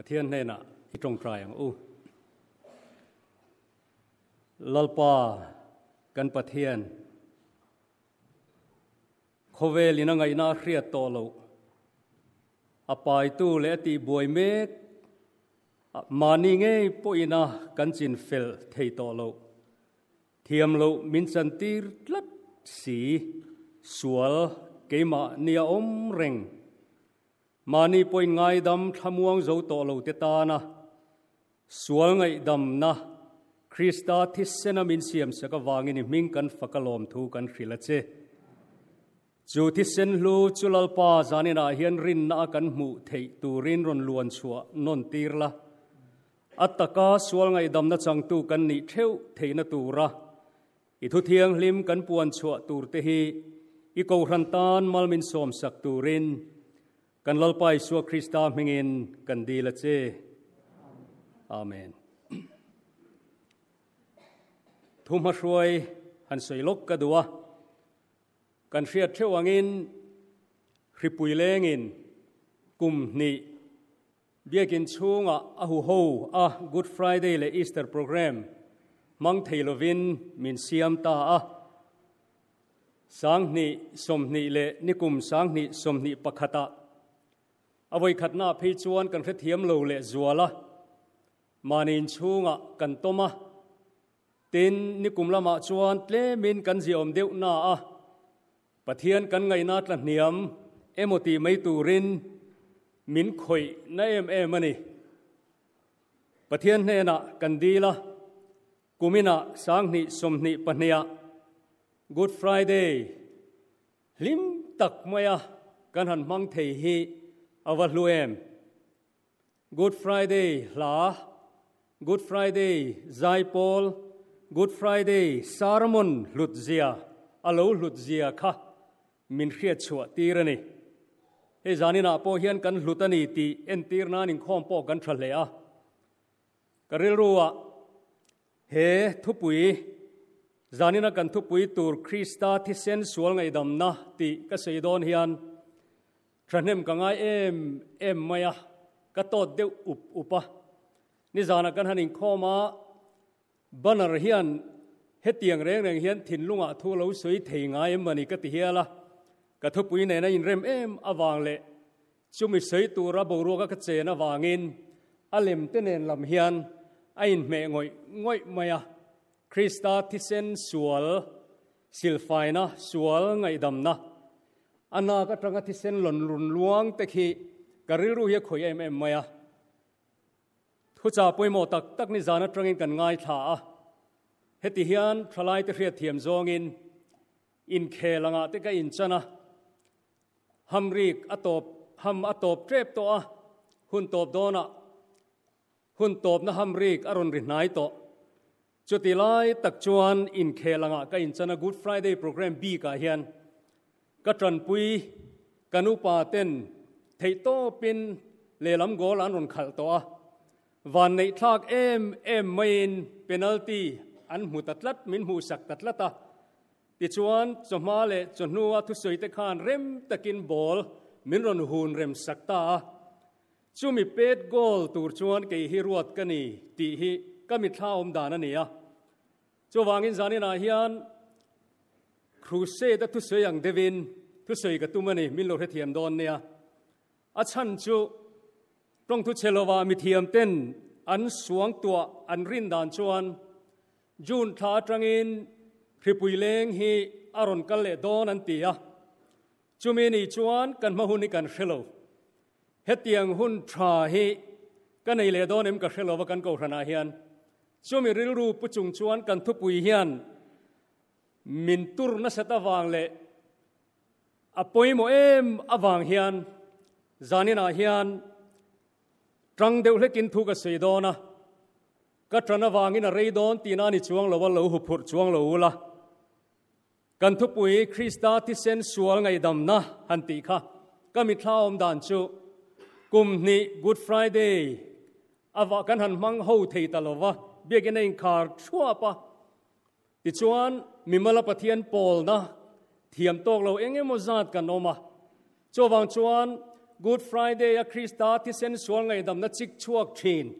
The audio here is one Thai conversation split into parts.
ประเทศนีนน่ะอีตรงไตรของอู้ลลปอกันประเทศโคเวลินังไงน่าเครียดโตโลอปายตู้เลตีบวยเมกมานิเงยปุยนะกันจินเฟลเทโตโลเทียมโลมินสันตีลัดสีสวลเกมเนียอมเร่งมานี่ปอยง่ายดำขมวงโจโตโลเตตานะสวลง่ายดำนะคริสตาทิเซนามินเซียมสกวางินมิงกันฟักลอมทูกันขิลเจจูทิเซนลูจุลลปาจานินาเฮียนรินนากันมูเทตูรินรนลวนชัวนนตีรละอัตตกาสวลง่ายดำนะจังตูกันนิเทวเทนตูระอิทุเทียงลิมกันปวนชัวตูรเตฮีอิโกรันตานมัลมินสอมสักตูรินกันลลไปสัวคริสต์ามิงินกันดีละเจอาเมนทุมช่วยหันสวยลกกระดัวกันเสียดเชวังินริปุยเลงินกุมนี่เบียกินช่วงอ่ะอหูโฮอ่ะ g ดฟรายเดย์และีสเตอร์โปรแกรมมังเทลวินมินเซียมตาอ่ะสังนีสมนีเลนิกุมสังนีสมนี่ปะคตา à vậy khát na phê chuan cần khát thiếm lâu lệ rùa la mà nên chu ngạ cần tô ma tên ni cùng la mà chuan lẽ mình cần gì om điệu na à bà thiên cần ngày na là niệm em một tí mấy tù rin mình khởi na em em anh bà thiên này na cần đi la kumina sang ni som ni pania good friday lim tak maya kan han mang thei hi อาวัลลูเอม Good Friday ลา Good Friday z a i p o l Good f ย i d a y s a r m o n หลุดเซียอาลูหลุดเซียค่ะมินเคียชัวตีรนีเฮ้ยจานีน่าพอเฮียนกันลุตันีตีเอ็นตีรนานิงข้อมปอกันทะเลอะกระิลรัวเฮ้ทุปุยจานีน่ากันทุปุยตูร์คริสต้าที่เซนสวลไงดัำนะตีก็สยดอนเฮียน ranem ka ngai em em maya ka to de up upa ni zana kan hanin khoma banar hian hetiang reng reng hian thin lunga thu lo sui thei ngai em mani ka ti hiala ka thu pui nei na in rem em awang le chumi sei tu ra bo ro ka ka che na wangin alem te nen lam hian ain me ngoi ngoi maya krista tisen sual silfaina sual ngai na. อันนาก็ตรงที่เส้นหล่นรุนลวงแต่ขีกริรู้เยขยเอ็มเอ็มมาทุจาป่ยหมอตักตักนิจานะตรงเงินกันง่ายถาเฮติเฮียนทลายตะเรียดเทียมจองอินอินเคลังอาติกอินชนะฮัมรีกอตบฮัมอตบเทรบตัวหุ่นตบโดนะหุ่นตบนะฮัมรีกอรุณรินายตัวจุดที่ไล่ตักจวนอินเคลังอาก็อินชนะกูดฟรายเดย์โปรแกรมบีกะเฮียนก็ันปุยกนุปาเต้นเทโตเป็นเลลำโกลันรนขัลตัววันในทากเอ็มเอ็มเมนเปนัลตีอันหูตัดลัดมินหูสักตัดลัดตาติชวนจมาเลจนัวทุสวยตะคานเร่มตะกินบอลมินรนหูนเร่มสักตาจูมีเป็ดโกลตูชวนกีฮิรวดกันีตีฮิก็มีท่าอมดานนี่อะจวางินจานินาฮิอันครูเซตทุสวยอย่างเดวินทุเสยกตุมันีมิลโลเทียมดอนเนี่ยอาชันจูตรงทุเชลวามิเทียมเต้นอันสวงตัวอันรินดานชวนจูนทาตรังอินคริปุยเลงฮีอารอนกัลเลดอนันตียจูเมนีชวนกันมาหุนิกันเชลวเฮตียงหุนทราฮีกันในเลดอนเอ็มกับเชลวกันกรนาเฮียนจูมีริลรูปจุงชวนกันทุปุยเฮียนมินตุรนัสตะวางเล a poimo em awang hian zanina ah hian trang deuh hlekin thu ka sei dona ka trana wangin a rei don tina ni chuang lo lo hu phur chuang lo la kan thu pui krista ti sen sual ngai dam na han ti kha ka mi thlaom dan chu kum ni good friday awa kan han mang ho thei talowa biakin in khar chua pa ti chuan mimala pathian pol na thiểm thiam tok lo eng emo cả kan oma cho wang chuan good friday a krista ti sen xuống ngai đầm na chích chuak thin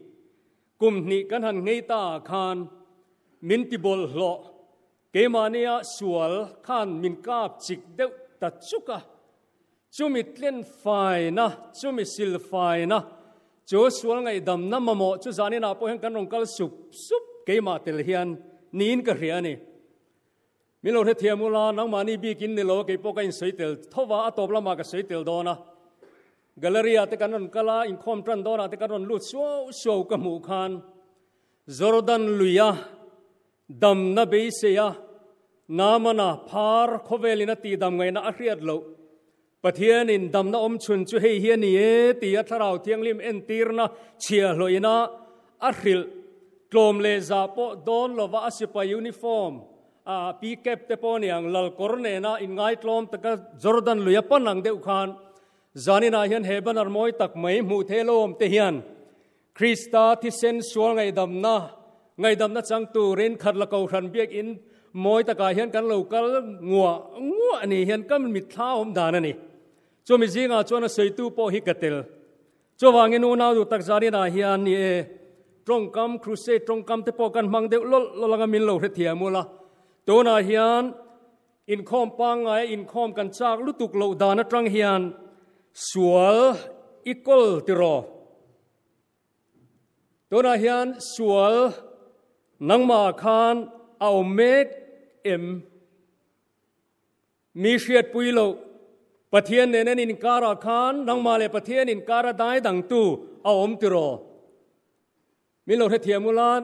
kum ni kan han ngei ta khan min ti bol lo ke mania sual khan min kap chik deu ta chuka chumi tlen fai na chumi sil fai na chu sual ngai dam na mamo chu zani na po hen kan rong kal sup sup ke ma tel hian niin ka hriani มิโลเทเทียมุลานังมานีบีกินนิโลกิปกินสวยเตลทว่าอตบละมากับสวยเตลโดนะกลเลรียตกันนนกลาอินคอมตรันโดนะตกันนนลุดชัวชัวกมูคานจอร์ดันลุยะดัมนบีเซียนามนาพาร์คเวลินตีดัมไงนะอัครียดโลปะเทียนินดัมนาอมชุนจุเฮียนีเอตีอัทราวเทียงลิมเอ็นตีรนะเชียลอยนะอัคริลโกลมเลซาโปโดนลวาอสิปายูนิฟอร์ม a pi kep te po niang lal kor ne na in ngai tlom taka jordan luya panang deuh khan zanina hian heban ar moi tak mai mu the lom te hian krista thi sen sual ngai dam na ngai dam na chang tu rin khat la ko ran biak in moi taka hian kan lo kal ngua ngua ani hian kam mi thla om dan ani chu mi zinga chu na seitu po hi katel chu wangin una du tak zanina hian ni e trong kam crusade trong kam te po kan mang deuh lol lolanga min lo re thia mula ตัวนาเฮียนอินคอมปังไงอินคอมกันจากลุตุกโลดานะตรังเฮียนสวลอีกอลติรอตัวนาเฮียนสวลนังมาคานเอาเมกเอ็มมีเชียดปุยโลปะเทียนเนี่ยนินการาคานนังมาเลปะเทียนอินการาได้ดังตู้เอาอมติรอมิโลเทียมุลาน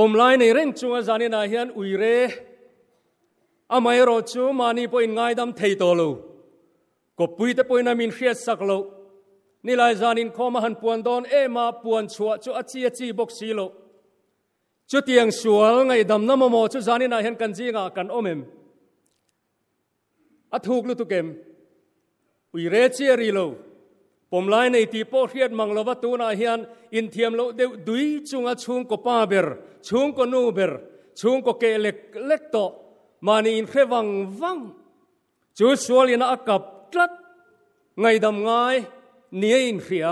pom lai nei ren chunga zanin a hian uire amai ro chu mani po in ngai dam thei to lo ko pui te poina min hriat sak lo ni lai zanin khoma han puan don e ma puan chua chu a chi a chi bok si lo chu tiang sual ngai dam na mo chu zanin a hian kan ji nga kan omem a thuk lu tu kem uire chi ri lo ผมไลในตีโปเทียดมังลวัตูนาเฮียนอินเทียมโลาเดดุยจุงอาชุงกปาเบรชุงกนูเบรชุงกเกเล็กเล็กโตมานีอินเควังวังจูสวลินากกับตรัดไงดำไงเนียอินเขีย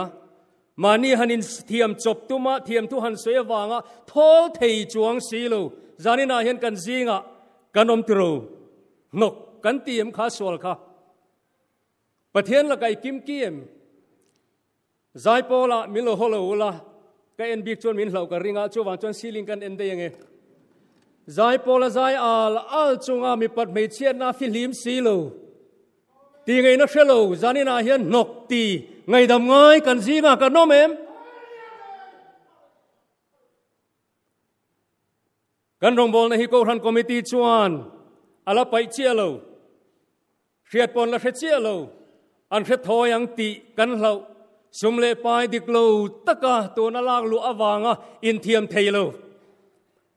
มานี่ฮันอินเทียมจบตุมาเทียมทุหันเสวางะทอลเทจวงสีลูจานินาเห็นกันซิงะกันอมตรูนกกันเตียมขาสวลค่ะประเทศละไกกิมเกียม zai po la min lo holo ula ka en big chon min lo ka ringa chu wang chon ceiling kan en de yange zai po la zai al al chunga mi pat me chiat na fi lim si lo ti ngai na shelo zani na hian nok ti ngai dam ngai kan zi ma kan nom em kan rong bol na hi ko ran committee chuan ala pai chialo riat pon la chia chialo an hre yang ti kan lo ซุมเลปายดิกโลตะกะตัวนาลากลูอวางะอินเทียมเทโล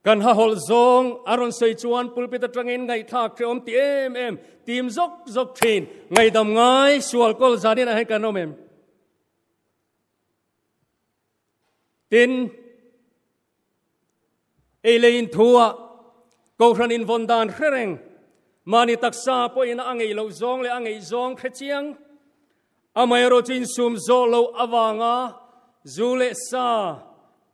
กันฮาฮอลซงอารอนไซจวนปุลปิตตรังเองไงทากเครอมตีเอ็มเอ็มทีมซกซกทีนไงดำไงสวลกอลซาดินะให้กันโนเมมตินเอเลนทัวกอครันอินวอนดานเคเรงมานิตักซาปอินอังไงโลซงเลอังไงซงเพเชียง amai ro chin sum zo lo awanga zu le sa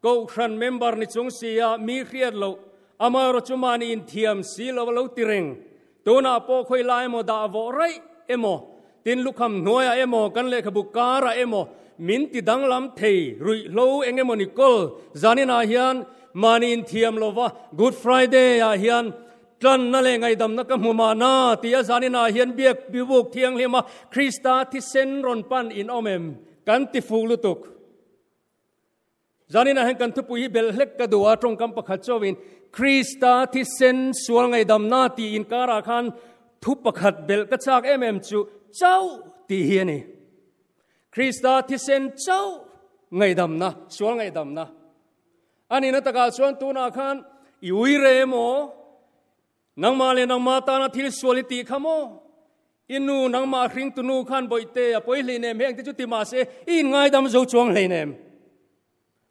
ko khran member ni chung sia mi khriat lo amai ro chumani in thiam si lo lo tireng tuna po khoi lai mo da vo rai emo tin lukham noya emo kan le khabu kara emo min ti dang lam thei rui lo engemo ni kol zanina hian manin thiam lova good friday a hian tlan na le ngai dam na ka muma na ti a zani na hian biak bi buk thiang krista thi sen pan in omem kan ti fu lu tuk zani na hen kan thu pui bel hlek ka duwa trong kam pakhat chowin krista thi sen sual ngai dam na ti in kara khan thu pakhat bel ka chak em em chu chau ti hi ni krista thi chau ngai dam na sual ngai dam na ani na taka chuan tu na khan i ui re mo นังมาเลนังมาตานาทิลสวลิติขโมอินูนังมาคริงตุนูขันบอยเตะปอยเลเนมเฮงติจุติมาเซอินไงดำโจจวงเลเนม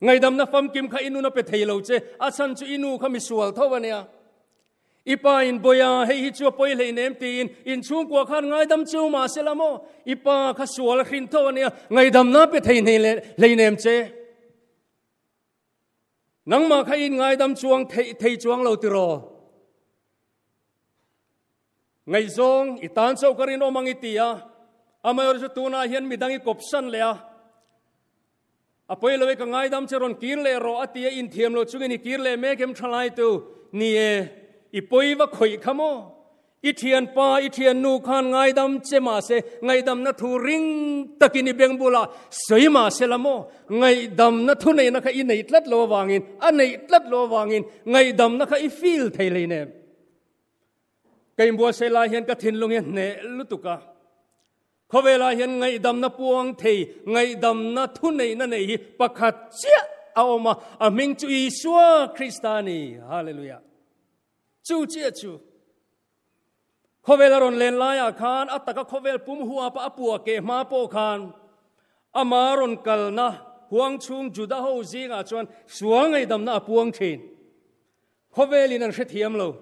ไงดำนะฟัมกิมข้าอินูนะเปเทโลเจอาชันจุอินูขมิสวลทวันเนียอีปาอินบอยาเฮฮิจัวปอยเลเนมตีนอินชุงกัวขันไงดำจูมาเซลามออีปาขสวลครินทวันเนียไงดำนะเปเทเนเลเนมเจนังมาข้าอินไงดำจวงเทจวงเราติรอ ngày zong itan so karin o mangitia ah. amayor ju tuna hian midangi kopsan lea ah. apoi lowe ka ngai dam cheron le ro atia in thiam lo chungin hi kirle me kem thalai tu ni e ipoi wa khoi khamo i thian pa i thian nu khan ngai dam che ma se ngai dam na thu ring takini bula, sei ma se lamo ngai dam na thu nei na kha i nei tlat lo wangin a nei tlat lo wangin ngai dam na kha i feel thei le cây mua xe la hiền cả thiên lung hiền nè lúc tụ cả khó về la hiền ngày đầm na puang thì ngày đầm na thu này na này pakhat chia ao mà à mình chú ý xua Christani Hallelujah chú chia chú khó về la ron lên lai à khan à tắc khó về pum hua pa apua ke ma po khan amaron kalna huang chung juda ho zinga chuan suang ngày đầm na puang thin khó về linh an sẽ thiam lâu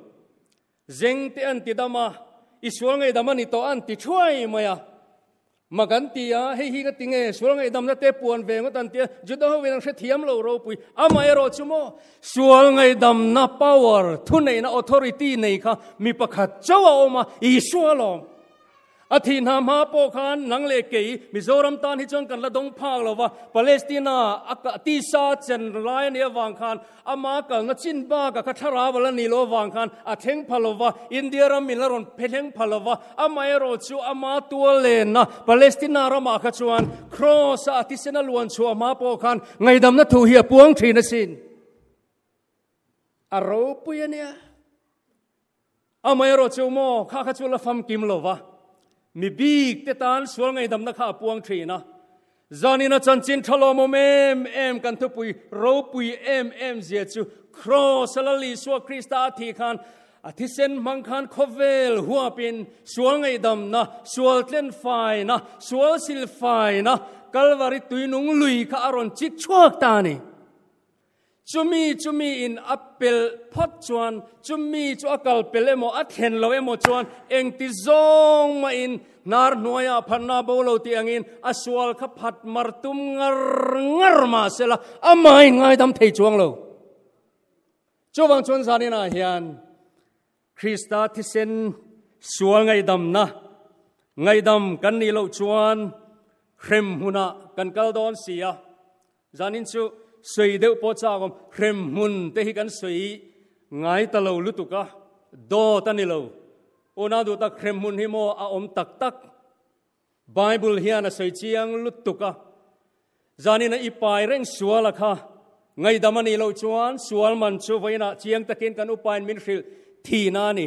zeng te an ti dama isual ngai e dama ni to an ti thuai maya magan tia hei hi ka tinge sual ngai dam na te puan ve ngot tan tia judo ho wenang thiam lo ro pui ama ero chumo sual ngai e dam na power thu nei na authority nei kha mi pakhat chawa oma isualom อธินามาโปคานนังเลเกยมิโซรัมตานฮิจงกันละดงพากลวะปาเลสไตนาอักตีซาเจนไลเนียวังคานอามากังจินบากับคัทราวลนีโลวังคานอาเทงพลวะอินเดียรัมมิลรอนเพลงพลวะอามาเอโรจูอามาตัวเลนนะปาเลสไตนารามาัจวนครอสอาทิเซนลวนชัวมาโปคานไงดำนัทูเฮียปวงทีนสินอารมณ์ปุยเนี่ยอามาเอโรจูโมข้าคชจนลฟัมกิมลวะมีบีกเตตานสวงไงดำนักข้าปวงทรีนะจานีนะจันจินทลอมเอมเอ็มกันทุปุยรรปุยเอ็มเอ็มเจจูครอสลลีสวคริสตาทีคันอาทิเซนมังคันคเวลหัวเป็นสวงไงดำนะสวลเลนไฟนะสวลสิลไฟนะกัลวาริตุยนุงลุยข้าอรอนจิตชวกตานี chumi chumi in apel phot chuan chumi chu akal pel emo a then lo emo chuan eng ti zong ma in nar noya phanna bolo ti angin aswal kha phat mar tum ngar ngar ma sela amai ngai dam thei chuang lo chu wang chuan zani na hian krista ti sen sual ngai dam na ngai dam kan ni lo chuan hrem huna kan kal don sia zanin chu สวยเดวปอจากมเครมมุนเตหิกันสวยไงตะเลวลุตุกะโดตันิเลวโอนาดูตะเครมมุนฮิโมอาอมตักตักไบเบิลเฮียนะสวยเชียงลุตุกะจานินะอีปายเร่งสัวละค่ะไงดามันีเลวชวนสวลมันชวไว้นะเชียงตะเกินกันอุปายมินฟิลทีนานี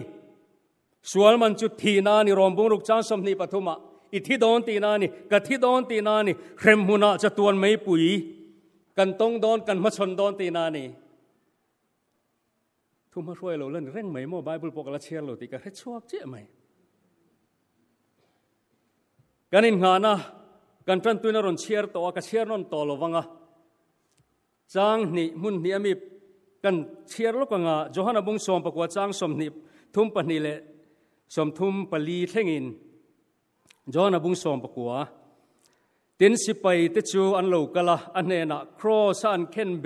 สวลมันจุดทีนานีรอมบุรุกจ้างสมนีปฐุมะอิทธิดอนตีนานีกัทิดอนตีนานีเครมมุนาจะตวนไม่ปุ๋ยกันตรงโดนกันมาชนโดนตีนานี่ทุ่มมาช่วยเราเล่นเร่งไหมโมบายบุลปกละเชียร์เราตีกันให้ชวกเจ๊ไหมกันอินงานะกันจันตุนรอนเชียร์ตัวกันเชียร์นนตัวเวังอ่ะจางนี่มุนนี่มีกันเชียร์ลูกงาจอหันบุงสมประกวดจางสมนิบทุ่มปนีเลสมทุ่มปลีเท่งอินจอหันบุงสมประกวดตินสิไปติจูอันโลกละอันเนนครอสันเคนเบ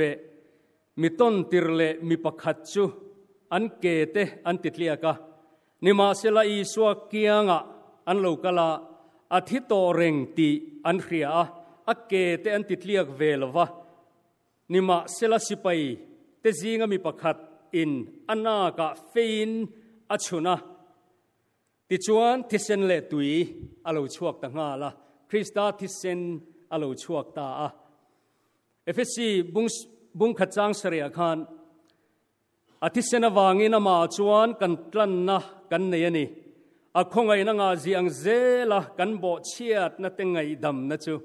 มิต้นติรเลมิปักขัดจูอันเกเตอันติดเลียกะนิมาเสลาอีสวาเกียงะอันโลกละอธิโตเร่งตีอันเรียอะอาเกเตอันติดเลียกเวลวะนิมาเสลาสิไปเตจิงะมิปักขัดอินอันนากะฟินอัชุนะติจวนทิเซนเลตุยอโลชวกตั้งาละคริสตาทิเซนอโลชวกตาเอฟซีบุงบุงขจางเสรียคันอาทิเซนวางินามาจวนกันตลันนะกันเนียนี่อาคงไงนังอาจีอังเจละกันโบเชียดนัตงไงดำนะจู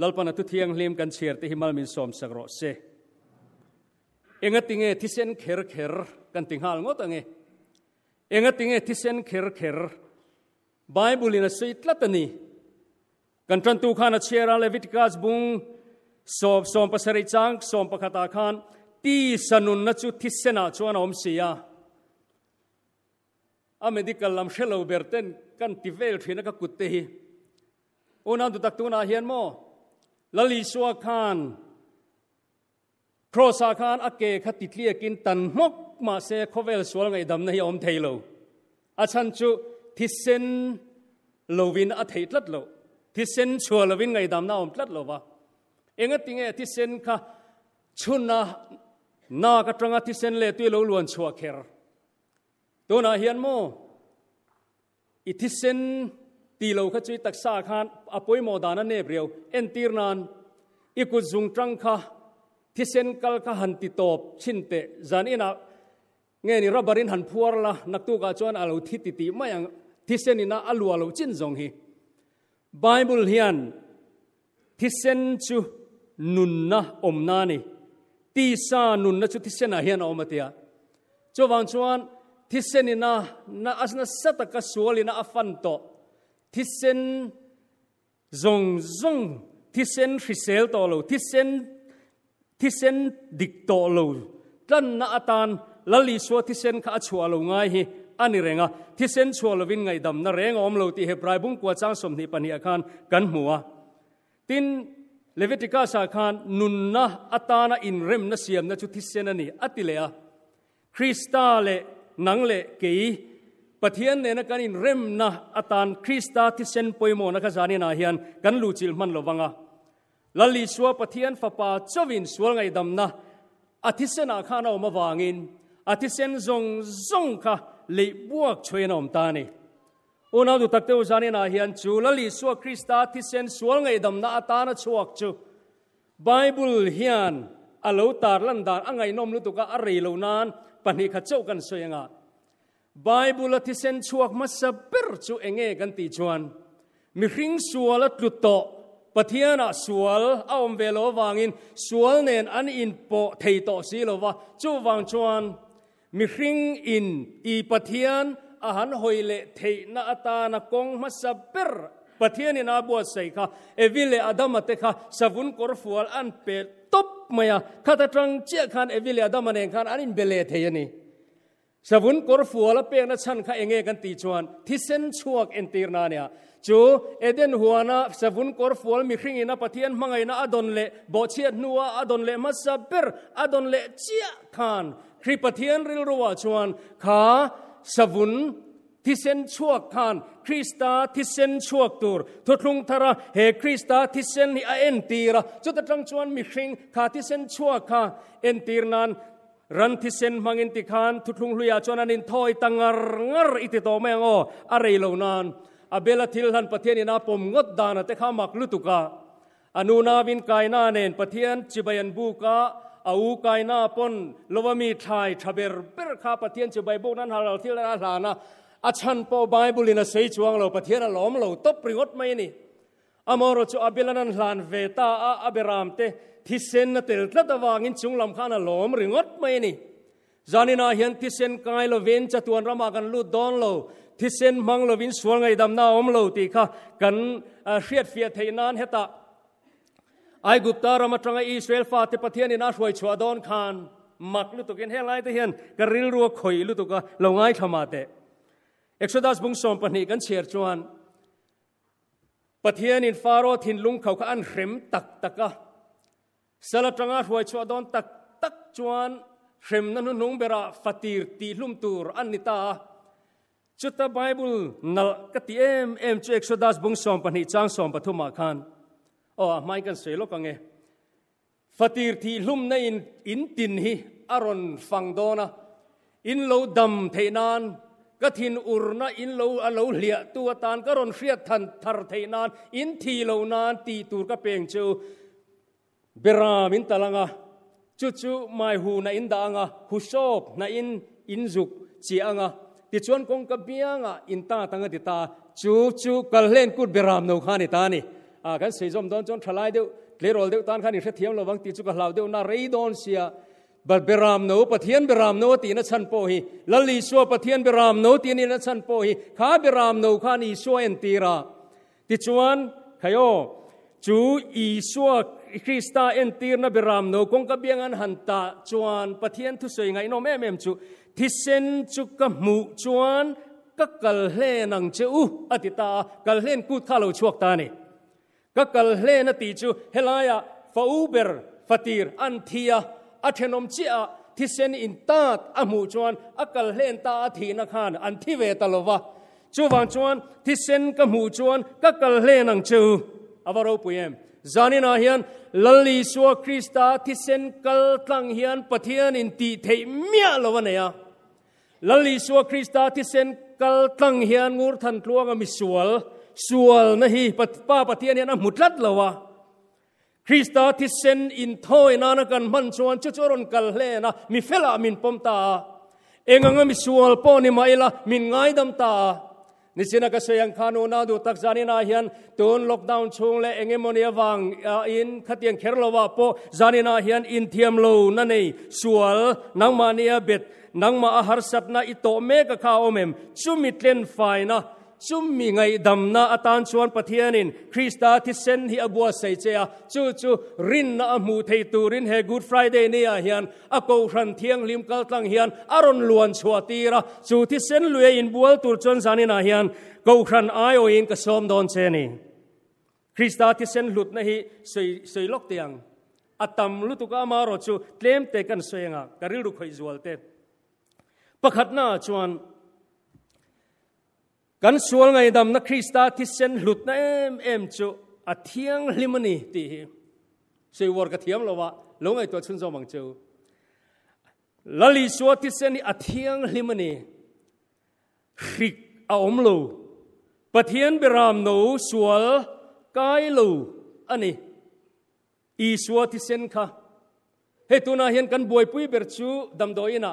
ลลปนัตุเทียงเลมกันเชียร์ที่หิมัลมินสอมสกรเซเองติงเอทิเซนเคิร์เคิร์กันติงฮาลงตังเอเองติงเอทิเซนเคิร์เคิร์ไบเบิลในสิทธละตันีกันทันตูขานาเชียราเลวิตกาสบุงสอบสอมปัสริจังสอมปะคตาขานตีสนุนนัจุทิศนาชวนอมเสียอเมดิกันลำเชลเบรเตนกันติเวลทีนักกุตเตหีโอนานตุตักตูนาเฮียนโมลลีสวาขานโครสาขานอเกคติเลียกินตันมกมาเซคเวลสวลไงดำในอมเทโลอาชันจุทิเซนโลวินอเทตลัดโลที่เส้นชัวลวินไงดำน้าอมพลัดลวะเองติงเอที่เส้นค่ะชุนนะนากระตรงที่เส้นเลตุยลลลวนชัวเคร์ตัวนาเฮียนโมอิทิเส้นตีโลขจุยตักซาคานอปุยโมดานันเนบเรียวเอ็นตีรนันอีกุจุงตรังค่ะที่เส้นกัลค่ะหันติตบชินเตจานีนะเงี้ยนี่รับบริหันพัวละนักตวกาจวนอาลูทิติติไม่ยังที่เส้นนี่นะอาลัวอาลูจินจงฮี Bible hian thi sen chu nun na om na ni ti sa nun na chu thi sen a hian om atia cho wang chuan thi sen na na asna sata ka sualina afan to thi sen zong zong thi sen hrisel to lo thi sen thi sen dik to lo tlan na atan lali suwa thi sen kha achua lo ngai hi อันนี้เรงะที่เซนชวลวินไงดำนั่นเรงอมโลตีเฮปรายบุ้งกวัวจ้างสมนิปนิยาคานกันหัวตินเลวิติกาสาคานนุนนะอัตานะอินเรมนะเสียมนะจุทิเซนนี่อัติเลียคริสตาเลนังเลกีปะเทียนเนนะกันอินเรมนะอัตานคริสตาที่เซนปอยโมนะขจานีนาเฮียนกันลูจิลมันลวังะลลีสัวปะเทียนฟปาจวินสัวไงดำนะอธิเซนาคานาอมาวางินอธทิเซนจงจงค่ะลิบวกช่วยนอมตานีอุณาดูตักเตอจานีนาเฮียนจูลลิสวคริสตาที่เซนสวงไงดำนาาตานะชวกจูไบเบิลเฮียนอาลูตาลันดานอังไงนอมลุตุกะอารีโลนานปนิขเจ้ากันสวยงาไบเบิลที่เซนชวกมาสเปรจูเองเอกันตีจวนมิริงสวลตุตโตปทียนะสวลเอาเวโลวางินสวลเนนอันอินโปเทโตสีโลวาจูวางจวน mi hring in i pathian a han hoile theina atana kong ma saber pathian in abua sei kha evile adama te kha savun kor fual an pe top maya khata trang che khan evile adama ne khan anin bele theyani savun kor fual a pe na chan kha enge kan ti chuan thi sen chuak en tir na ne chu eden huana savun kor fual mi hring ina pathian mangai na adon le bo chiat nuwa adon le ma saber adon le chia khan คริปเทียนริลรัวชวนขาสวุนที่เซนชว่วคานคริสตาที่เซนชว่วตูรทุกลุงทระเฮคริสตาที่เซนเอ็นตีระจุดตั้งชวนมิคริงขาที่เซนชว่วคาเอ็นตีรนันรันที่เซนมังอินติคานทุกลุงลุยชวนันินทอยตังงรงรอิติโตแมงออะไรเหล่านั้นอเบลทิลันปิเทียนันาปมงดดานแต่ข้ามักลุตุกาอนุนาวินกายนาเนนปิเทียนจิบยันบูกาอาวกายนาปนลวมีทายทะเบรเบรคาปะเทียนจะใบบุกนั้นหาเราที่ลาลานะอาชันปอไบบุลินะเซจวงเราปะเทียนหลอมเราตบปริงดไม่นี่อมรจูอเบลนันลานเวตาอาอเบรามเตทิเซนนเตลตะวางินจุงลำคานะหลอมริงดไม่นี่จานินาเห็นทิเซนกายลวินจะตวนรามากันลูดดอนเราที่เซนมังลวินสวงไงดำนาอมลวตีค่ะ กันเสียดเฟียเทนานเฮตาไอ้กุปตารามาตรงไออิสราเอลฟาติปเทียนนาช่วยชัวดอนคานมักลุตุกินเฮลไลเทียนกระริลรัวข่อยลุตุกะลราง่ายธรรมะเตเอกซดัสบุงสมปนิกันเชียร์จวนปเทียนินฟาโรทินลุงเขาขันเขมตักตักะสลัดตรงอาช่วยชัวดอนตักตักชวนเขมนั่นนุ่งเบระฟตีร์ตีลุมตูร์อันนิตาจุดตาไบเบิลนัลกติเอ็มเอ็มจุเอกซดัสบุงสมปนิจางสมปทุมาคาน o mai kan se lo kange fatir thi lum na in in tin hi aron fang dona in lo dam theinan ka thin urna in lo a lo hlia tu atan ka ron hriat than thar theinan in thi lo nan ti tur ka peng chu beram in talanga chu chu mai hu na in da anga hu shop na in in zuk chi anga ti chuan kong ka bianga in ta tanga ti ta chu chu kal hlen kut beram no khani ta ni à cái xây dựng đón chọn trả lại đều lấy rồi đều tan khai niệm thiêm là vắng tí chú cả lao đều na rei đón xia bà bê ram nô bà thiên bê ram nô tí nó chân po hi là lì xua bà thiên bê ram nô tí nó chân po hi khá bê ram nô khá ni xua en tí ra tí chuan khai ô chú ý xua Krista en tí na bê ram nô công cả biếng an hẳn ta chuan bà thiên thu sợi ngay nó mẹ mềm chú thì sen chú cả mụ chuan các cần lên nặng chữ u atita cần lên cút thà lâu chuộc ta này ก็กลเลนตีจูเฮลายาฟาอูเบอร์ฟตีร์อันเทียอัเทนอมเจียที่เซนอินตาดอมูจวนอักลเลนตาทีนักฮานอันที่เวตลวะจูวังจวนที่เซนกมูจวนก็กลเลนังจูอวารปุยม zani na hian lali so krista ti sen kal tlang hian pathian in ti thei mia lo ne ya lali so krista ti sen kal tlang hian ngur than tluang a mi sual sual na hi pa patian yan mutlat lawa krista ti sen in thoi na na kan man chuan chu choron kal hle na mi fela min pom ta enganga mi sual po ni maila min ngai dam ta ni sina ka soyang khano na du tak zani na hian ton lockdown chung le engemonia wang in khatiang kherlowa po zani na hian in thiam lo na nei sual nang mania bet nang ma har sat na i to me ka kha omem chu mi tlen fai na ซุ่มมีไงดำนาอาตานชวนปะเทียนินคริสตาที่เซนที่อบัวใส่เจียจู่จู่รินนามูเทตูรินเฮกูดฟรายเดย์เนี่ยเฮียนอากูรันเทียงลิมกัลตังเฮียนอารอนลวนชัวตีระจู่ที่เซนลุยอินบัวตูจนสานินาเฮียนกูรันไอโออินกสอมดอนเซนีคริสตาที่เซนหลุดนะฮิสวยสวยลกเตียงอตมลุตุกามารอจูเตลมเตกันสวยงากริลุคอยจวลเตปะขัดหน้าชวน kan sual ngai dam na krista ti sen lut na em em chu a à, thiang limani ti hi sei war ka thiam lo wa lo ngai to chun zo mang chu lali li suwa ti sen a à, thiang limani khrik a à, om lo pathian biram no sual kai lo ani i suwa ti sen kha he tu na hian kan boi pui ber chu dam do ina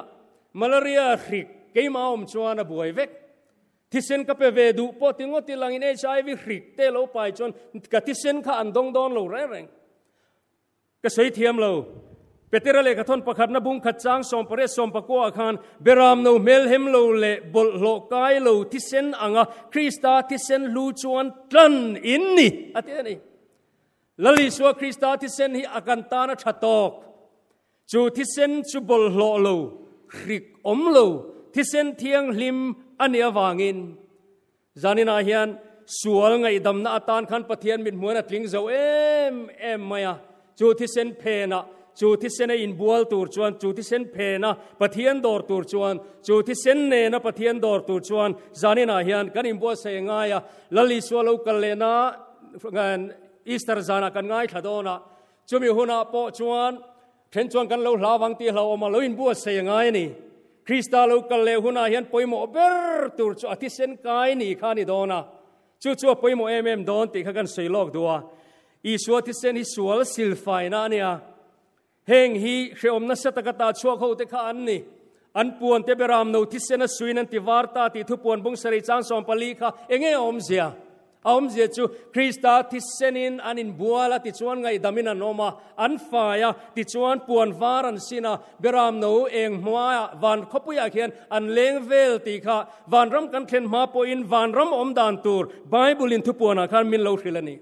malaria khrik keima om chuan a boi vek ที่เซนก็ไปเวดูปอติงอติลังอินเอชไอวิริกเตโลไปจนกับที่เซนข้าอันดงดอนโลแรงก็ใช้เทียมโลเปเตระเลกทนประคับนบุงขัดจางสมปเรสมปะกัวอาคารเบรามโนเมลเฮมโลเลบลโลกายโลที่เซนอังะคริสตาที่เซนลูชวนตันอินนี่อะไรนี่ลลิสวาคริสตาที่เซนฮิอากันตานะชัตอกจูที่เซนจูบลโลโลคริกอมโลที่เส้นเทียงลิมอันเอวางินจานินาเฮียนสวลไงดำนาตานขันปะเทียนมินหือนัดลิงเจ้าเอ็มเอ็มมายจูที่เส้นเพนะจูที่เส้นอินบัวตูรจวนจูที่เส้นเพนะปะเทียนดอร์ตูรจวนจูที่เส้นเนนะปะเทียนดอร์ตูรจวนจานินาเฮียนกันอินบัวเสงายาลลิสวลูกัลเลนะงานอีสเตอร์จานากันง่ายขัดโดนะจูมีหัวหน้าปอจวนเทนจวนกันเราลาวังตีเราออกมาเราอินบัวเสงายนี่คริสตาลูกเลวหุนาเฮียนปอยโมเบอร์ตูจอทิเซนกายนี่ข้านี่โดนะจู่จู่ปอยโมเอ็มเอ็มโดนติข้ากันสวยโลกดัวอีสัวที่เซนฮิสวลสิลไฟนาเนี่ยเฮงฮีเชอมนัสตะกตาชัวเขาเตข้าอันนี่อันปวนเตเบรามโนที่เซนสวยนันติวาร์ตาติทุปวนบุงสริจางสอมปลีข้าเองเออมเสีย aum zia chu krista ti senin an in buala ti chuan ngai damina noma an faya ti chuan puan var an sina beram no eng hmua van khopuya khian an leng vel ti kha van ram kan thlen ma po in van ram om dan tur bible in thu puana khan min lo thrilani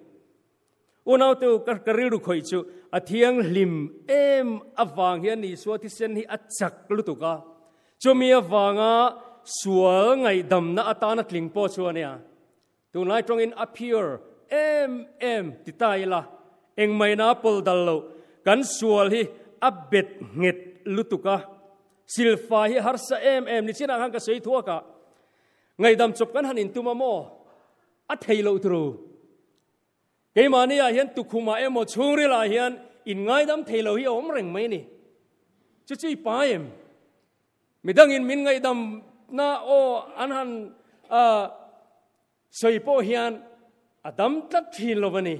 unaw tu kariru khoi chu athiang hlim em awang hian ni suwa ti sen hi achak lutuka chumi awanga sual ngai damna atana tlingpo chuania tu lai trong in appear em em ti tai la eng mai na pol dal lo kan sual hi abet nget lutuka silfa hi harsa sa em em ni china à hang ka sei thua ka ngai dam chop kan han in tuma mo a thei lo tru ke mani a hian tu à khuma em mo chhuri la hian in ngai dam thei lo hi om reng mai ni chu chi pa em midang in min ngai dam na o an han a à, สยพโอเฮียนอดัมตัดทีนลบนี่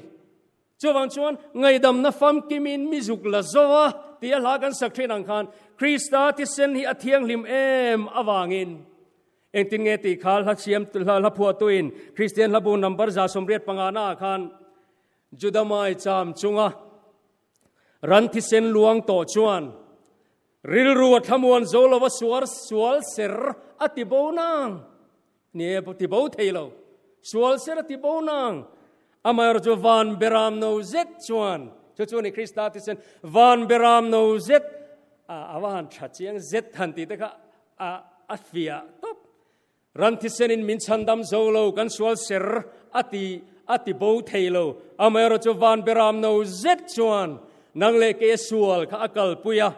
เจ้าวังชวนไงดัมนะฟังกิมินมิจุกลาโซะตีอลากันสักทีนังคันคริสต์าที่เซนฮีอธิยังลิมเอมอวางินเอ็งติเงติคาลฮัชเชมตุลาพัวตุินคริสเตียนลบูนัมบอร์จาสมเรียดปังานาคันจุดมายจามจุงะรันที่เซนลวงโตชวนริลรัวทมวันโจลวาสวรสวลเซร์อติบูนังเนี่ยปุติบูเทโล sual sera ti bonang amar jo van beram no zet chuan chu chu ni krista ti sen van beram no zet a awan tha chiang zet han ti ta a afia top ran ti sen in min chandam zolo kan sual ser ati ati bo thailo amar jo van beram no zet chuan nang le ke sual kha akal puya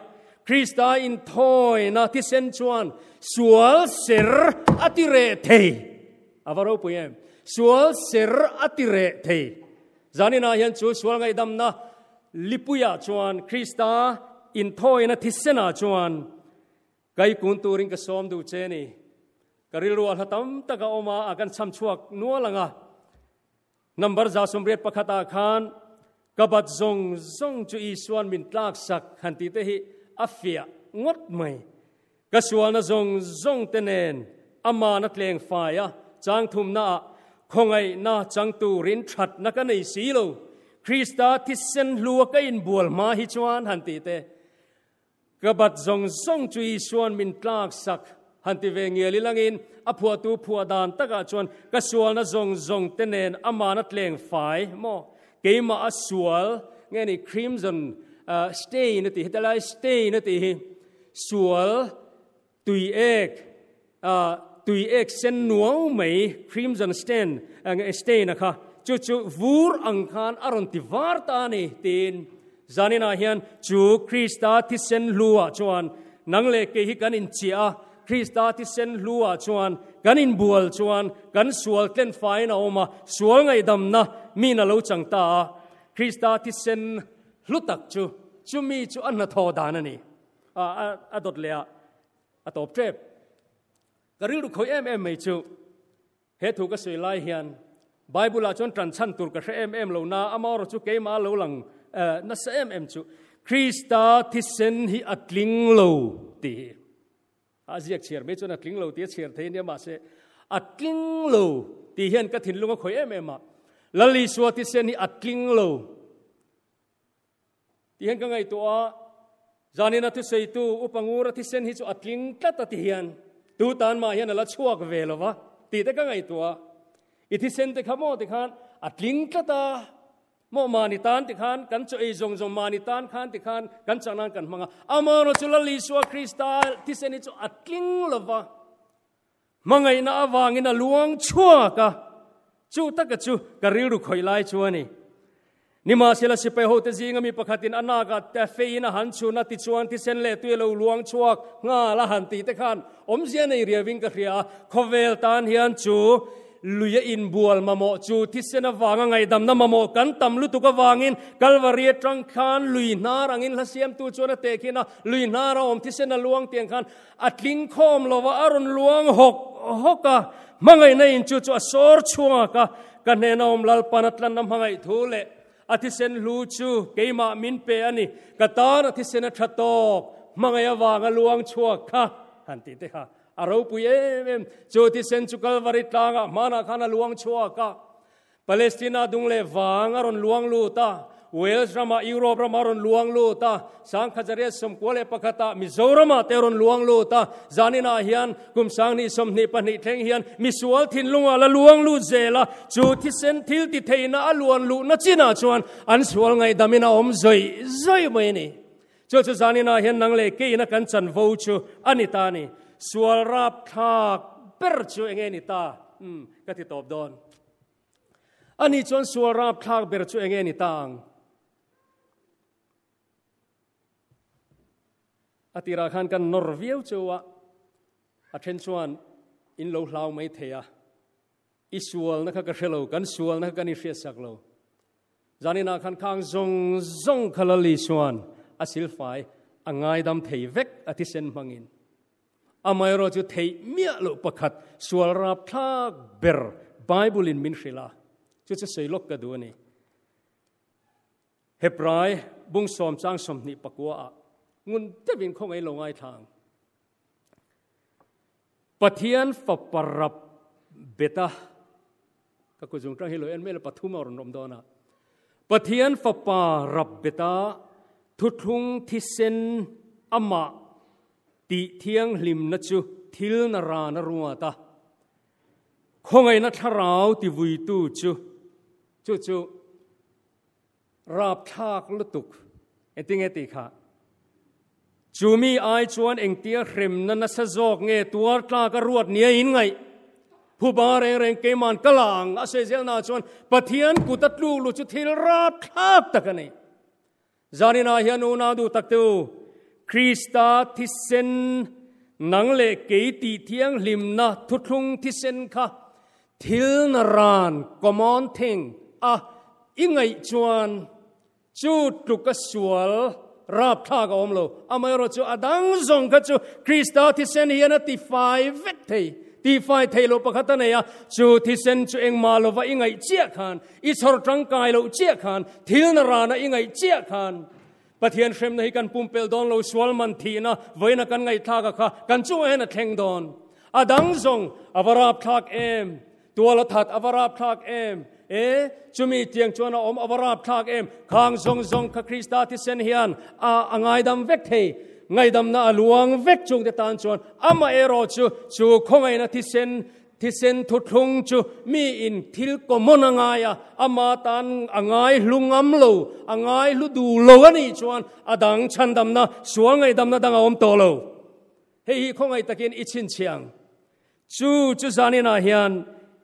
Christa in thoi na ti sen chuan sual ser atire thei avaro puyem sual ser atire thei zanina hian chu sual ngai na, lipuya chuan krista in thoi na thisena chuan kai kun turing ka som du cheni karil rual hatam taka oma akan cham chuak nualanga number za somret pakhata khan kabat zong zong chu iswan min tlak sak hanti te hi afia ngot mai ka sual na zong zong tenen ama na tleng faya chang thum na คงไงน่าจังตูรินชัดนักในสีโลคริสตาที่เซนลัวก็อินบววมาฮิจวานหันตีเตกบัดจงทรงจุยชวนมินตลากสักหันติเวงเงลิลังอินอพัวตูพัวดานตะกาชวนกสวนะจงจงเตเนนอมานัดเลงฝ่ายมอเกมาอสวลเงนี่ครีมจนเออ่สเตย์นติฮิตลาสเตย์นติฮิสวลตุยเอกอ่ tùy ek sen nuo mei crimson stain ang à, stain à kha chu chu vur ang khan aron ti var ta ni tin zanina hian chu krista ti sen lua chuan nangle ke hi kan in chia krista ti sen lua chuan kan in bual chuan kan sual tlen fain a oma sual ngai dam na mi na lo chang ta krista ti sen lutak chu chu mi chu an na tho dan ani a a dot le a top trip ta ri khoi em em mai chu he thu ka sui lai hian bible a chon tran chan tur ka she em em lo na amar chu ke ma lo lang ờ, na se em em chu krista thi sen atling lo ti aziak chiar me chon atling lo ti chiar the ne ma se atling lo ti hian ka thin lunga khoi em em ma lali suwa ti sen atling lo ti hian ka ngai to a zanina thu sei tu upangur thi sen hi atling tlat ta ti ตูตานมาเห็นละชั่วกเวลวะตีแต่ก็ไงตัวอิทธิเซนติขโมติขานอัดลิงกตาโมมานิตานติขานกันจะไอจงจงมานิตานขานติขานกันจานันกันมังอามานจุลลีสวคริสตาที่เซนิจอัดลิงลวะมังไงน้าวางินะลวงชั่วกะจูตะกะจูกะริรุคอยไลชัวนี่นิมาเชลสิไปหัวเตียงมีประัดินอนาคาตเฟยนหันชูนติชวนที่เซนเลตุยเลวลวงชวกงาละหันตีเตขันอมเจีนในเรียวิงกะเรียคอเวลตานเฮียนชูลุยอินบัวลมาโมจูที่เซนวางงไงดำน้ำมโมกันตำลุตุกวางินกัลวารีตรังคานลุยนารังินละเซียมตูชวนเตกินาลุยนารอมที่เซนลวงเตียงคันอัดลิงคอมลวะอรุณลวงหกหกกะมังไงในอินชูชวสอร์ชวงกะกันเนนอมลลปนัตลันน้ำมังไงทูเลอาทิเซนลูจูเกมามินเปอันนี่กตอนอาทิเซนทรตอกมังยวางลวงชัวค่ะฮันติเตค่ะอารูปุยเอ็มจูที่เซนจุกลวริตลางมานาคานาลวงชัวค่ะปาเลสตินาดุงเลวางอรอนลวงลูตาเวลส์รามายุโรปรามารุนลวงลูตาสังขจเรสสมกวเลปกตามิโซรามาเตรุนลวงลูตาจานินาเฮียนกุมสังนิสมนิปนิเทงเฮียนมิสวลทินลุงอละลวงลูเจลาจูทิเซนทิลติเทินาลวงลูนัจินาชวนอันสวลไงดามินาอมจอยจอยไม่นี่จูจูจานินาเฮียนนังเลกีนักันจันโวจูอันิตานีสวลรับทากเปิดจูเองนิตาอืมก็ติดตอบดอนอันนี้ชวนสวลรับทากเปิดจูเองนิตางอติราคันกันนอร์เวียวเจวะอาเชนชวนอินโลลาวไม่เทียอิสวลนะคกก็เชลกันสวลนะคกันอิเชียสักโลจานีนาคันขางจงจงคลลีชวนอาศิลไฟอังไงดำเทยเวกอธิเซนมังอินอามายรจูเทยเมียลุปขัดสวลรับทากเบรไบเบิลินมินชิลาจุดจะใส่ลกกระดูนี่เฮบรายบุงสอมจ้างสมนิปกัวงุนจะเป็นคงไอ้ลงไอ้ทางปะเทียนฝปปรับเบตาก็คุณจงตั้งให้เลยเอ็นเมลปทุมอรุณรมดอนะปะเทียนฝปปรับเบตาทุทุงทิเซนอามาตีเทียงลิมนัจูทิลนารานรุงวตาคงไอ้นัทราวติวุยตูจุจูจูราบชากลุตุกเอ็ติงเอติข่ะจูมีไอชวนเองเตียเขมนั้นนัสจอกเงตัวกลากรวดเนียอินไงผู้บาเรงเรงเกมันกลางอาเซเซนาชวนปะเทียนกุตัดลูลุจุทิลราบทาบตะกันนี่จานินาเฮนูนาดูตักตูคริสตาทิเซนนังเลเกตีเทียงลิมนาทุทุงทิเซนค่ะทิลนารานกมอนเทงอ่ะอิงไงชวนจูดลุกสวลราบทากอมโลอเมรจูอดังทงกจูคริสตาที่เซนเฮียนตีไฟเวทเทตีไฟเทโลปะคัตเนียจูที่เซนจูเองมาโลว่าอิงไงเจียขันอิสรรังกายโลเจียขันทิลนรานะอิงไงเจียขันปะเทียนเชมฮนกันปุ่มเปลดอนโลสวลมันทีนะ ไว้นกันไงทากะค่ะกันจูเอ็นเทงดอนอดังทงอวราบทากเอมตัวละทัดอวราบทากเอมเอจุมีเตียงชวนอมอวราบทากเอ็มคางซงซงคริสตาที่เซนเฮียนอาอางายดำเวกเทไงดำนาลวงเวกจุงเดตานชวนอามาเอโรจูจูคงไงนะที่เซนที่เซนทุทงจูมีอินทิลกมนงงายอามาตันอ่งายลุงอัมโลอางายลุดูโลกันี่ชวนอดังฉันดำนาสวงไงดำนาดังอมโตโลเฮ้ยคงไงตะกินอิชินเชียงจูจูซานินาเฮียน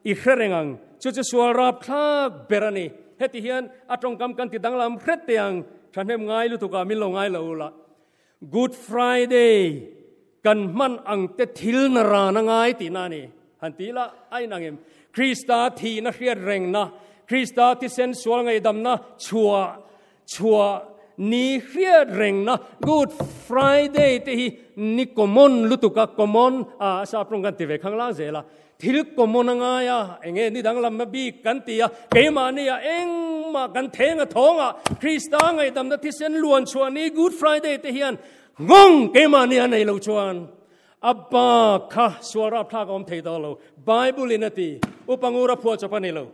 อิเครงังชุดจะสวรับทาเบรนีเฮติเฮียนอัตรงกำกันติดังลำเพรตยังฉันเห็นง่ายลุทุกามิลงง่ายเลวละ Good Friday กันมันอังเตทิลนรานาง่ายตีนานี่ันตีละไอ้นางเอ็มคริสตาทีนักเรียนเร่งนะคริสตาที่เซนสวลไงดำนะชัวชัวนี่เฟียเร่งนะ Good Friday ที่นี่กมอนลุตุกะกมอนอ่าสาปรุงกันติเวข้างล่างเสลาทีิลกมอนงายะเองเนี่ดังลำมาบีกันตีอะเกมานี่อะเอ็งมากันเทงกะทองอะคริสต์ต่างไงดำนัที่เซนลวนชวนนี่ Good Friday ที่ฮันงงเกมานี่อะไรลูกชวนอับบาคะสวรรค์พระกอมเทิดเอาลราไบเบิลนี่นะทีอุปงูรพัวจะพันนี่เรา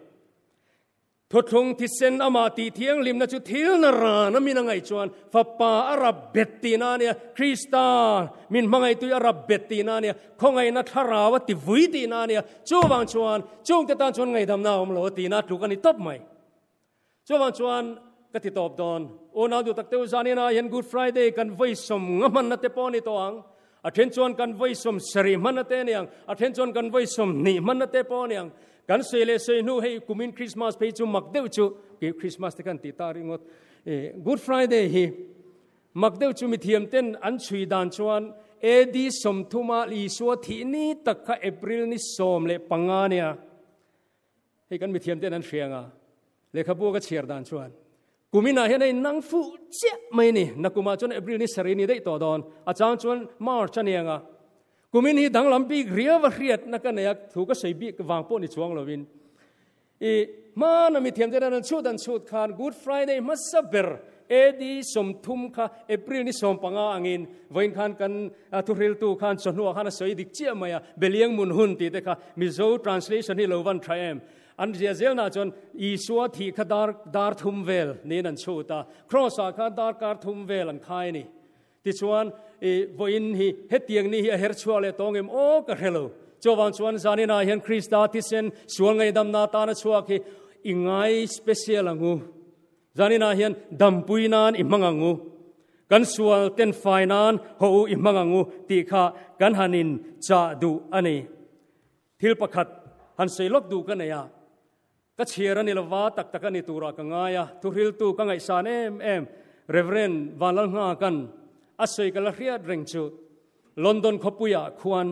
ทดทงที่เซนอมาตีเทียงลิมนะจุเทียนนรานมินังไงชวนฟป่าอารับเบตตีนาเนี่ยคริสตามินมังไงตุยอารับเบตตีนาเนี่ยคงไงนัทราวติวุยตีนาเนี่ยจู่วังชวนจู่กตันชวนไงดำนาอมโลตีนาถูกันนี้ตบไหมจู่วังชวนกติตอบดอนโอนาดูตักเตวจานีนาเห็นกูดฟรายเดย์กันไว้สมงมันนัตเตปอนิตวังอัทเทนชวนกันไว้สมสรีมันนัตเตนียงอัทเทนชวนกันไว้สมนีมันนัตเตปอนียงกันเซเลเซนูให้กุมินคริสต์มาสไปจูมักเดวจูกีคริสต์มาสที่กันติตาริงดกูดฟรายเดย์ฮีมักเดวจูมีเทียมเต้นอันชุยดานชวนเอดีสมทุมาลีสวทีนี้ตักขะเอปริลนิสอมเลปังงานเนี่ยให้กันมีเทียมเต้นอันเชียงอ่ะเลขาบัวก็เชียร์ดานชวนกูมีนาเห็นไอนังฟูเจ๊ไม่นี่นักกูมาจนเอปริลนิสรนี่ได้ต่อดอนอาจารย์ชวนมาร์ชเนียงอ่ะกูมินฮีดังลำปีเรียวเรียดนักเนียกถูกก็ใส่บีกวางปนนช่วงลวินอีมานมีเทียมเจริญชุดันชุดคานกูดฟรายเดย์มัสเบอร์เอดีสมทุมค่ะเอพริลนี่สมปังอาองินวันขันกันทุเรลตูขันสนุขันสวยดิิเอียมายาเบลียงมุนหุนตีเด็กค่ะมิโซทรานสเลชันที่เลวันทรีเอมอันเจเจน่าจนอีสัวที่ขดาร์ดาร์ทุมเวลนี่นันชุดตาครอสอาขาดาร์การทุมเวลันคายนี่ที่ชวน E voin hi hetiang ni hi a her chua le tong em o ka helo chowang chuan zani na hian krista ti sen sual ngai dam na ta na chua khi ingai special angu zani na hian dam pui nan imang angu kan sual ten fai nan ho imang angu ti kha kan hanin cha du ani thil pakhat han sei lok du ka neya ka chhera ni lawa tak tak ani tura ka ngaya thu tu ka ngai san em em reverend walal nga kan a soi kala hria reng chu london khopuya khuan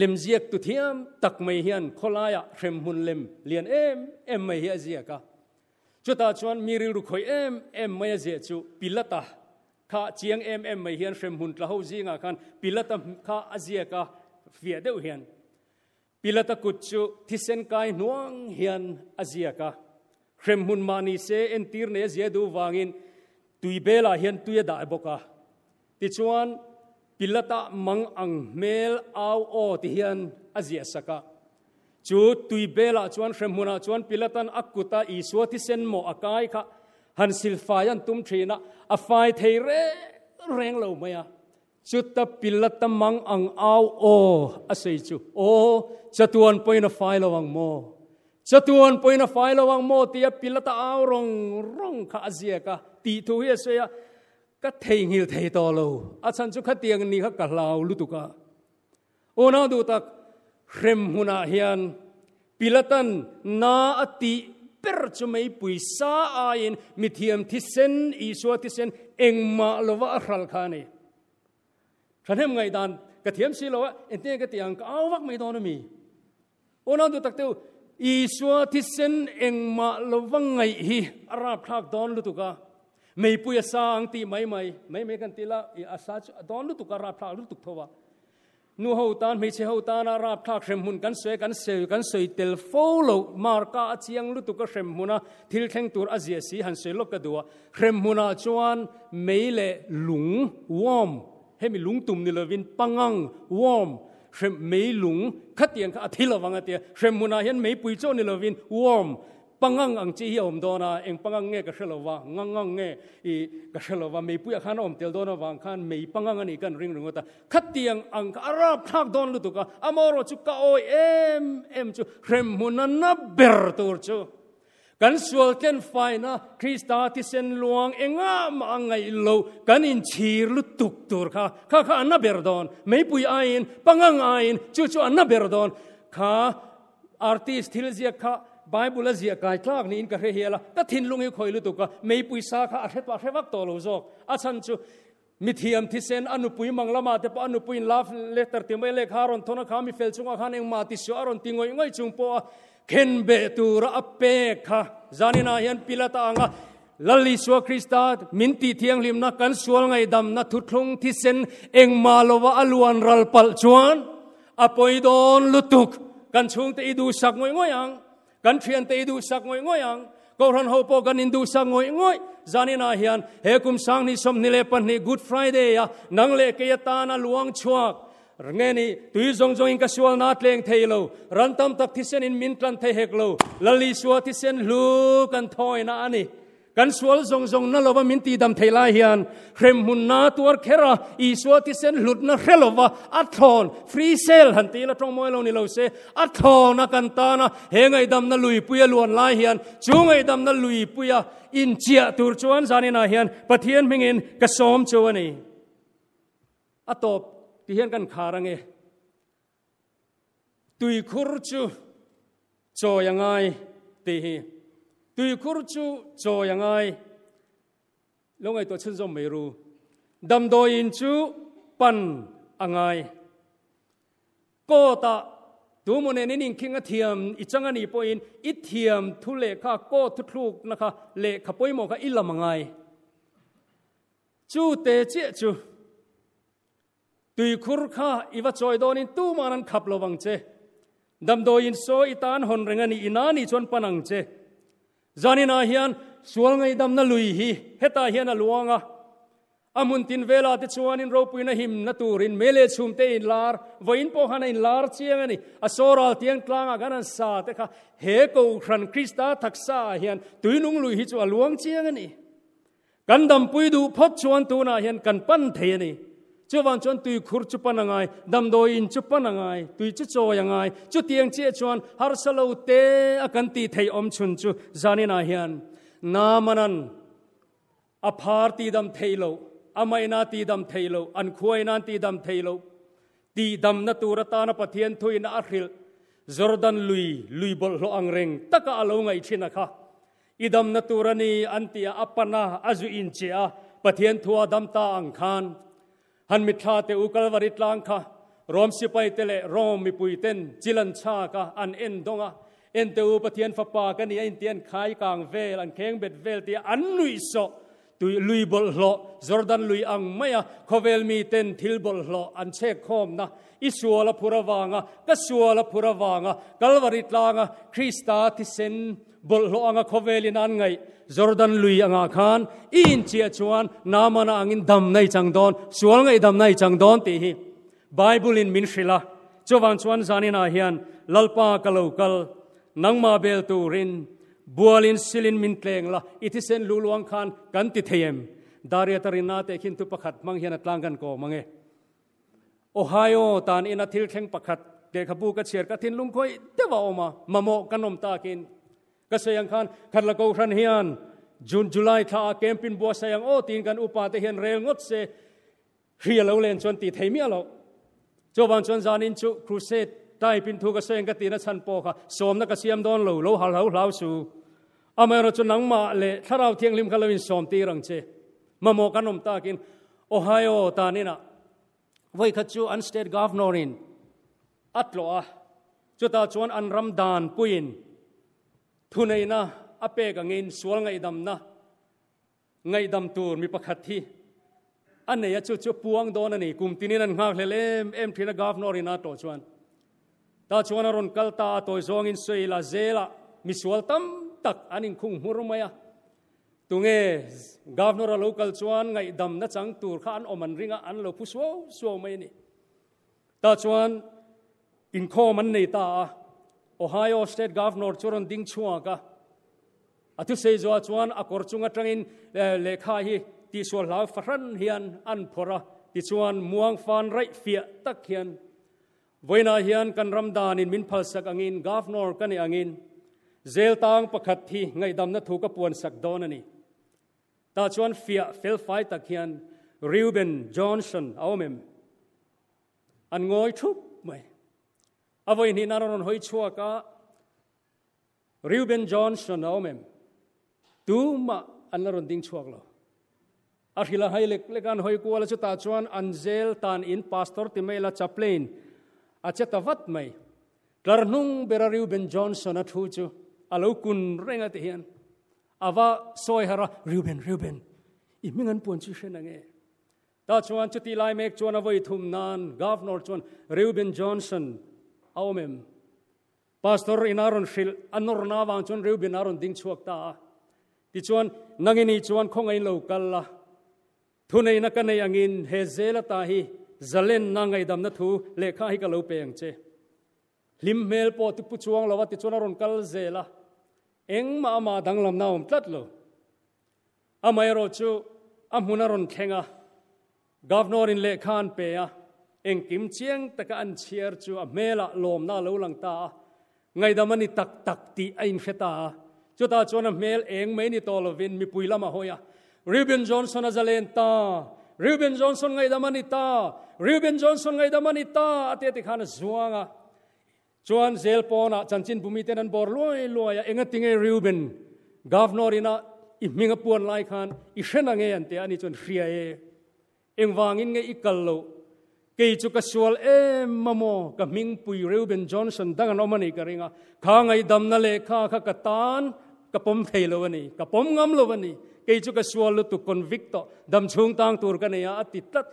lem ziak tu thiam tak mai hian kholaya hrem hun lem lian em em mai hi zia ka chu ta chuan mi ri ru khoi em em mai zia chu pilata kha chiang em em mai hian hrem hun tla zinga khan pilata kha azia ka fia deuh hian pilata kut chu thisen kai nuang hian azia ka hrem hun mani se en tir ne zia du wangin tui bela hian tuya da boka ti chuan pilata mang ang mel au o ti hian azia saka chu tui bela chuan hremhuna chuan pilatan akuta isua ti sen mo akai kha han silfai an tum thina a fai thei re reng lo maya chu ta pilata mang ang au o asei chu o chatuan poina fai lawang mo chatuan poina fai lawang mo ti pilata au rong rong kha azia ka ti thu hi se ก็เทงฮิลเทตอลูอาจารย์จุขเตียงนี้ก็กะลาวลุตุกะโอนาดูตักเรมหุนาเฮียนปิลตันนาอติเปิด์จไม่ปุยสาอายินมิเทียมทิเซนอิสวาทิเซนเองมาลวะอัครลคานีฉันเห็นไงดันกระเทียมสิลวะเอ็นเตียกระเตียงก็อาวักไม่โดนมีโอนาดูตักเตวอิสวาทิเซนเองมาลวะไงฮีอาราบทากดอนลุตุกะไม่ปุยสรางตีไม่ไม่ไม่ไม่กันตีละอาสาตอนลุตุกราพลาลุตุกทว่านูเฮาตานไม่เชื่อเฮาตานอาราพลาเขมหุนกันเสวยกันเสวยกันเสวยเตลโฟโลมาร์กาเจียงลุตุกเขมหุนะทิลเข่งตัวอาเซียสีหันเสวยลกกระดัวเขมหุนาจวนไม่เละหลุงวอมให้มีหลุงตุ่มนิลวินปังังวอมเขมไม่หลุงขัดเตียงขัดทิลวังเตียเขมหุนาเห็นไม่ปุยโจนิลวินวอม pangang ang chi hi om do na eng pangang nge ka shelo wa ngang ngang nge i ka shelo wa mei puya khan om tel do na wang khan mei pangang ani kan ring ringo ta khat tiang ang arab thak don lu tu ka amoro chu ka oi em em chu rem munan na ber tur chu kan sual ken fai na krista ti sen luang enga ma ngai lo kan in chir lu tuk tur kha kha kha na ber don mei pui ain pangang ain chu chu na ber don kha artist hilzia kha Bible la zia kai tlak ni in ka re hiala ta thin lungi khoi lu tuka mei puisa kha a hret pa hrewak to lo jok a chan chu mi thiam thi sen anu pui manglama te pa anu pui love letter ti mai le kha ron thona kha mi fel chunga khan eng ma ti su aron ti ngoi ngoi chung po khen be tu ra ape kha zanina hian pilata anga lali sua krista minti thiang lim na kan sual ngai dam na thu thlung thi sen eng malowa aluan ral pal chuan apoi don lutuk kan chung te idu sak ngoi ngoi ang kan thian te du sak ngoi ngoi ang ko ron ho po kan indu sak ngoi ngoi zani na hian he kum sang ni som ni le pan ni good friday ya nang le ke ya ta na luang chuak nghe ni tùy zong zong in ka sual nát lên thầy lâu ran tam tak thi sen in min tlan thầy hek lâu lali sual thi sen lu kan thoi na ani kan sual zong zong na lova min ti dam thela hian hrem hun na tur khera i suwa ti sen lut na hrelova a thon free sale han ti la tong moi lo ni lo se a thon na kan ta na he ngai dam na lui puya luan lai hian chu ngai dam na lui puya in chia tur chuan zani na hian pathian ming in ka som chuani a top ti hian kan kharange tui khur chu choyangai te hi tui khur chu cho yang ai lo ngai to chen zo mai ru dam do in chu pan angai ko ta tu mo ne ning king a thiam i chang ani po in i thiam thu le kha ko thu thluk na kha le kha poi mo kha i lam angai chu te che chu tui khur kha i va choi don in tu manan khap lo wang che dam do in so i tan hon rengani inani chon panang che zanina hian sual ngai damna lui hi heta hian a luanga amun tin vela te chuan in ropui na him na turin mele chhum te in lar voin po hana in lar chiang ani a sora tiang tlanga gan an sa te kha he ko khran krista thaksa hian tuinung lui hi chu a luang chiang ani kan dam pui du phot chuan tu na hian kan pan the ani จวันจวนตุยขุรจุปนังไงดำโดยอินจุปนังไงตุยจุโจยังไงจุเตียงเจชวนฮาร์สลเตอกันตีไทยอมชุนจุจานินาเฮียนนามันันอภารตีดำไทยโลอามยนาตีดำไทยโลอันควายนันตีดำไทยโลตีดำนตูรตานปเทียนทุยนาอัคริลจอร์แดนลุยลุยบอลโลอังเริงตะกะอโลงไงชินะคะอิดำนตูรนีอันตีอัปปนาอจุอินเจียปเทียนทัวดำตาอังคานฮันมิทาเตอุกลวริตลังค่ะรอมสิไปเตเลรอมมิปุยเตนจิลันชาคะอันเอ็นดงะเอ็นเตอุปเทียนฟปากันยี่เอ็นเตียนขายกางเวลอันเค้งเบ็ดเวลที่อันนุยโซตุยลุยบอลหลอจอร์แดนลุยอังไม่อะขเวลมีเตนทิลบอลหลออันเชคคอมนะอิสัวละพุระวางะกัสัวละพุระวางะกัลวริตลังะคริสตาทิเซน bol lo anga khovelin an ngai jordan lui anga khan in chia chuan namana angin dam nei chang don sual ngai dam nei chang don ti hi bible in min shrila chowang chuan zanina hian lalpa kalo kal nangma bel turin bualin silin min tleng la itisen luluang khan kan ti theyem daria tarina te khin tu pakhat mang hian atlang kan ko mange ohio tan in athil theng pakhat te khabu ka chiar ka thin lung khoi te wa oma mamo kanom ta kin ก็เสียงคันคันละกูครันเฮียนจุนจุลัยท่าเกมปินบัวเสียงโอ้ตีนกันอุปาเตเฮียนเรงดเสเรียเอาเล่นชวนตีเทมีเราจบันชวนจานินจุครูเซตใต้ปินทูกเสียงกตีนัชันโปค่ะสมนักเสียมดอนหลูหลูหาหลูหลาสูอเมริกาหนังมาเลถ้าเราเที่ยงลิมคาลวินสมตีรังเจมาโมกันอมตากินโอไฮโอตานีนะไว้ขจูอันสเตทกาฟนอรินอัตโลอาจุตาชวนอันรัมดานปุยน thu này na ape ka ngin sual ngai dam na ngai dam tur mi pakhat thi an nei chu chu puang don ani kum tinin an ngak lelem em thina gaf norina to chuan ta chuan aron kalta to zong in soila zela mi sual tam tak anin khung hurumaya tunge governor local chuan ngai dam na chang tur khan oman ringa an lo phu so so mai ni ta chuan in kho man nei ta ohio state governor churon ding chuang ka atu sei zo chuan a kor chunga tangin lekha hi ti sual lau faran hian an phora ti chuan muang fan rai fia tak hian voina hian kan ramdan in min phal sak angin governor kan angin zel tang pakhat thi ngai dam na thu ka puan sak don ani ta chuan fia fel fai tak hian Reuben Johnson awmem an ngoi thup mai avoi ni naron hoi chua ka Ruben Johnson naomem tu ma anaron ding chuak lo akhila hai lek lekan hoi kuala chu ta chuan anzel tan in pastor timaila chaplain acha tawat mai tlarnung bera Ruben Johnson a thu chu alo kun renga te hian awa soi hara Ruben Ruben i mingan pon chu shen ange ta chuan chuti lai mek chuan avoi thum nan governor chuan Ruben Johnson awmem pastor in aron shil anor na wang chon reu bin aron ding chuak ta ti chuan nangini chuan khong ai lo kal la thunei na kanai angin he zela ta hi zalen na ngai dam na thu lekha hi ka lo peng che lim mel po tu pu chuang lo wa ti chuan aron kal zela eng ma ma dang lam na om tlat lo amai ro chu amhuna ron khenga governor in lekhan pe a เองกิมเชียงตะกันเชียร์จูเมละลมน่าเลวลังตาไงดามันนี่ตักตักตีไอ้เฟตาจุดาจวนเมลเองไม่นี่ตัวลวินมีปุยละมาหอยาริเบนจอนสันอาจเลนตาริเบนจอนสันไงดามันนี่ตาริเบนจอนสันไงดามันนี่ตาอเตติขานสวงอ่ะจวนเซลปอนะจันจินบุมิเตนันบอร์ลอยลอยเองติงเอริเบนกาฟนอรินะอิมิงปวนไลคันอิเชนังเงยันเตอันนี้จวนเสียเองวางินเงอีกัลโล ke chu ka sual em mamo ka ming pui reuben johnson dang no mani ka ringa kha ngai dam na le kha kha ka tan ka pom thei lo ani ka pom ngam lo ani ke chu ka sual lu tu convict to dam chung tang tur ka ne ya ati tat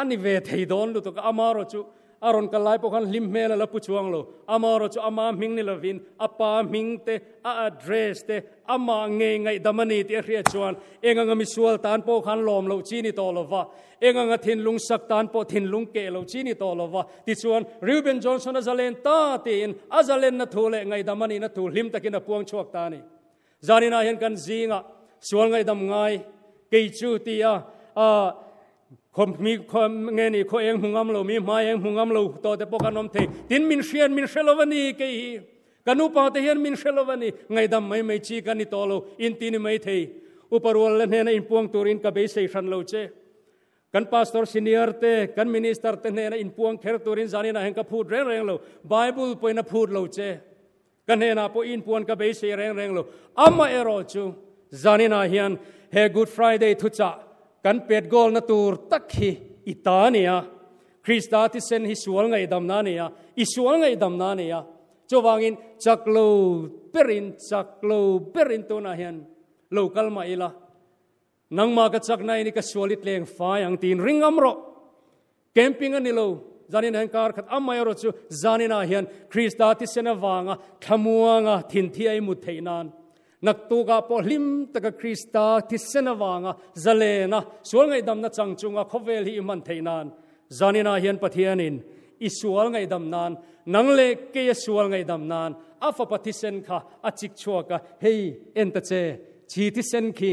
ani ve thei don lu to ka amaro chu aron ka lai pokhan lim mela la puchuang lo amaro chu ama ming ni lovin apa ming te a address te ama nge ngai damani te ria chuan enga nga mi sual tan po khan lom lo chi ni to lova enga nga thin lung sak tan po thin lung ke lo chi ni to lova ti chuan ruben johnson azalen ta tin azalen na thule ngai damani na thul him takin a puang chuak ta ni zanina hian kan zinga sual ngai dam ngai kei chu ti a khom mi khom nge ni kho eng hungam lo mi ma eng hungam lo to te poka nom the tin min shian min shelovani ke hi kanu pa te hian min shelovani ngai dam mai mai chi kan ni to lo in tin mai the upar wal le na in puang turin ka be se shan lo che kan pastor senior te kan minister te ne na in puang kher turin zani na heng ka phut reng reng lo bible poina phut lo che kan he na po in puan ka be se reng reng lo ama ero chu zani na hian he good friday thu cha kan pet na tur tak hi itania krista ti sen hi sual ngai dam na ne sual ngai dam na ne ya chowangin chaklo perin chaklo perin to na hian local ma ila nang ma ka chak nai ni ka sualit fa yang tin ringam ro camping ani lo zanin han kar khat amai ro chu zanin a hian krista ti sen awanga thamuanga thin thi ai mu theinan nak tu ga po lim ta ka krista ti senawanga zalena sual ngai dam na chang chunga khovel hi man theinan zanina hian pathianin i sual ngai dam nan nang le ke sual ngai dam nan afa pathi sen kha achik chua ka hei en ta che chi ti sen khi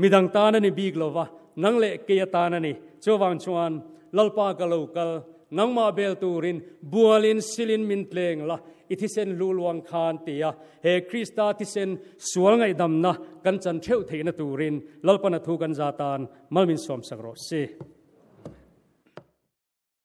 midang ta na ni big lova nang le ke ya ta na ni chowang chuan lalpa ka lokal nang ma bel turin bualin silin min tleng la อิทิเซนลูลวงคานเตียเฮคริสตาทิเซนสวลไงดำนะกันจันเทวเทนตูรินลลปนทูกันซาตานมัลมินสวมสังโรสี